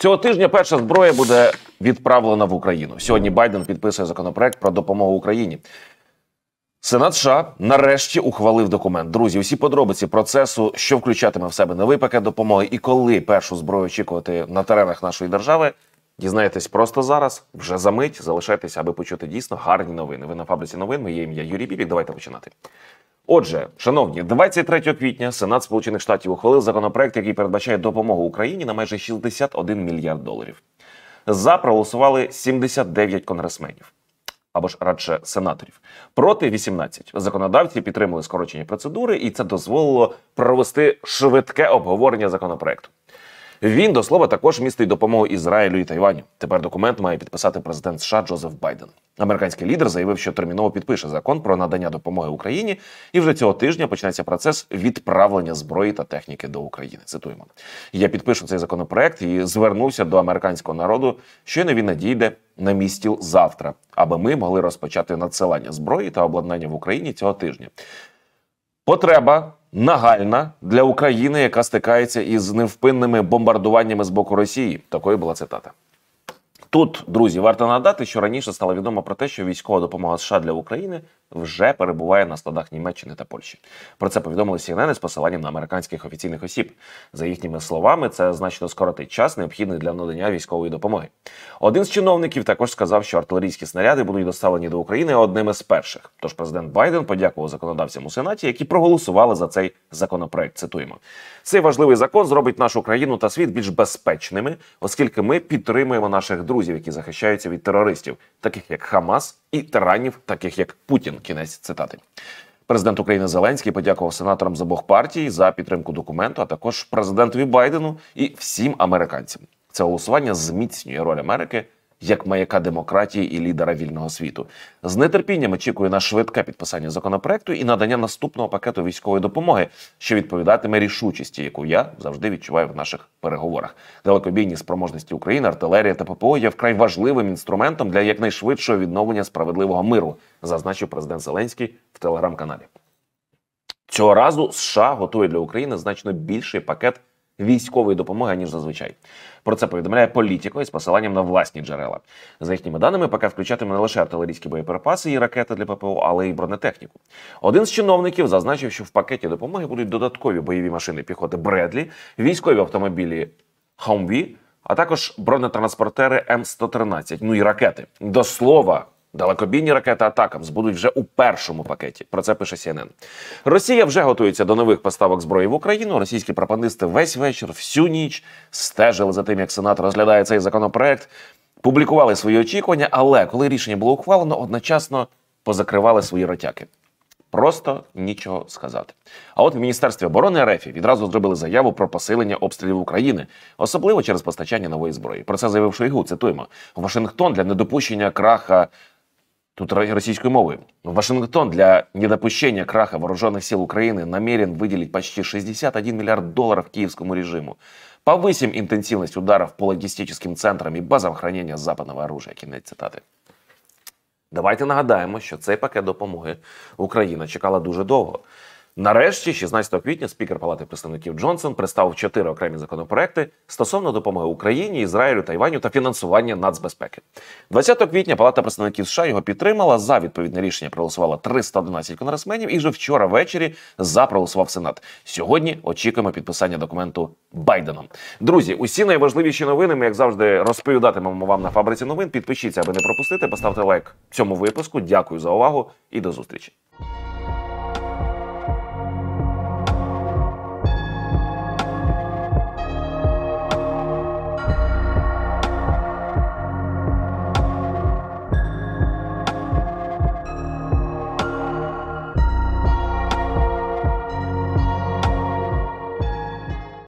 Цього тижня перша зброя буде відправлена в Україну. Сьогодні Байден підписує законопроект про допомогу Україні. Сенат США нарешті ухвалив документ. Друзі, усі подробиці процесу, що включатиме в себе новий пакет допомоги і коли першу зброю очікувати на теренах нашої держави. Дізнаєтесь просто зараз. Вже за мить залишайтеся, аби почути дійсно гарні новини. Ви на фабриці новин. Моє ім'я Юрій Бібік. Давайте починати. Отже, шановні, 23 квітня Сенат Сполучених Штатів ухвалив законопроект, який передбачає допомогу Україні на майже 61 мільярд доларів. За проголосували 79 конгресменів. Або ж радше сенаторів проти 18. законодавці підтримали скорочення процедури, і це дозволило провести швидке обговорення законопроекту. Він до слова також містить допомогу Ізраїлю і Тайваню. Тепер документ має підписати президент США Джозеф Байден. Американський лідер заявив, що терміново підпише закон про надання допомоги Україні, і вже цього тижня почнеться процес відправлення зброї та техніки до України. Цитуємо: я підпишу цей законопроект і звернувся до американського народу, щойно він надійде на місті завтра, аби ми могли розпочати надсилання зброї та обладнання в Україні цього тижня. Потреба нагальна для України, яка стикається із невпинними бомбардуваннями з боку Росії. Такою була цитата. Тут, друзі, варто нагадати, що раніше стало відомо про те, що військова допомога США для України вже перебуває на складах Німеччини та Польщі. Про це повідомили CNN з посиланням на американських офіційних осіб. За їхніми словами, це значно скоротить час, необхідний для надання військової допомоги. Один з чиновників також сказав, що артилерійські снаряди будуть доставлені до України одними з перших. Тож президент Байден подякував законодавцям у Сенаті, які проголосували за цей законопроект. Цитуємо, цей важливий закон зробить нашу країну та світ більш безпечними, оскільки ми підтримуємо наших друзів друзів, які захищаються від терористів, таких як Хамас, і тиранів, таких як Путін. Кінець цитати. Президент України Зеленський подякував сенаторам з обох партій за підтримку документу, а також президентові Байдену і всім американцям. Це голосування зміцнює роль Америки як маяка демократії і лідера вільного світу. З нетерпінням очікую на швидке підписання законопроекту і надання наступного пакету військової допомоги, що відповідатиме рішучості, яку я завжди відчуваю в наших переговорах. Далекобійні спроможності України, артилерія та ППО є вкрай важливим інструментом для якнайшвидшого відновлення справедливого миру, зазначив президент Зеленський в телеграм-каналі. Цього разу США готує для України значно більший пакет військової допомоги ніж зазвичай. Про це повідомляє політико із посиланням на власні джерела. За їхніми даними, ПК включатиме не лише артилерійські боєприпаси і ракети для ППО, але й бронетехніку. Один з чиновників зазначив, що в пакеті допомоги будуть додаткові бойові машини піхоти Бредлі, військові автомобілі Хамві, а також бронетранспортери М113, ну і ракети. До слова. Далекобійні ракети атакам збудуть вже у першому пакеті. Про це пише CNN. Росія вже готується до нових поставок зброї в Україну. Російські пропагандисти весь вечір, всю ніч стежили за тим, як Сенат розглядає цей законопроект, публікували свої очікування. Але коли рішення було ухвалено, одночасно позакривали свої ротяки. Просто нічого сказати. А от в Міністерстві оборони РФ відразу зробили заяву про посилення обстрілів України, особливо через постачання нової зброї. Про це заявив Шойгу. Цитуємо: Вашингтон для недопущення краха тут російською мовою Вашингтон для недопущення краха вооруженных сил України намерен виділити почти 61 мільярд доларів київському режиму. Повысим интенсивность ударов по логистическим центрам и базам хранення западного оружия. Кінець цитати. Давайте нагадаємо, що цей пакет допомоги Україна чекала дуже довго. Нарешті, 16 квітня, спікер Палати представників Джонсон представив чотири окремі законопроекти стосовно допомоги Україні, Ізраїлю, Тайваню та фінансування нацбезпеки. 20 квітня Палата представників США його підтримала. За відповідне рішення проголосувало 311 конгресменів. І вже вчора ввечері за проголосував Сенат. Сьогодні очікуємо підписання документу Байденом. Друзі, усі найважливіші новини. Ми як завжди розповідатимемо вам на фабриці новин. Підпишіться, аби не пропустити. Поставте лайк цьому випуску. Дякую за увагу і до зустрічі.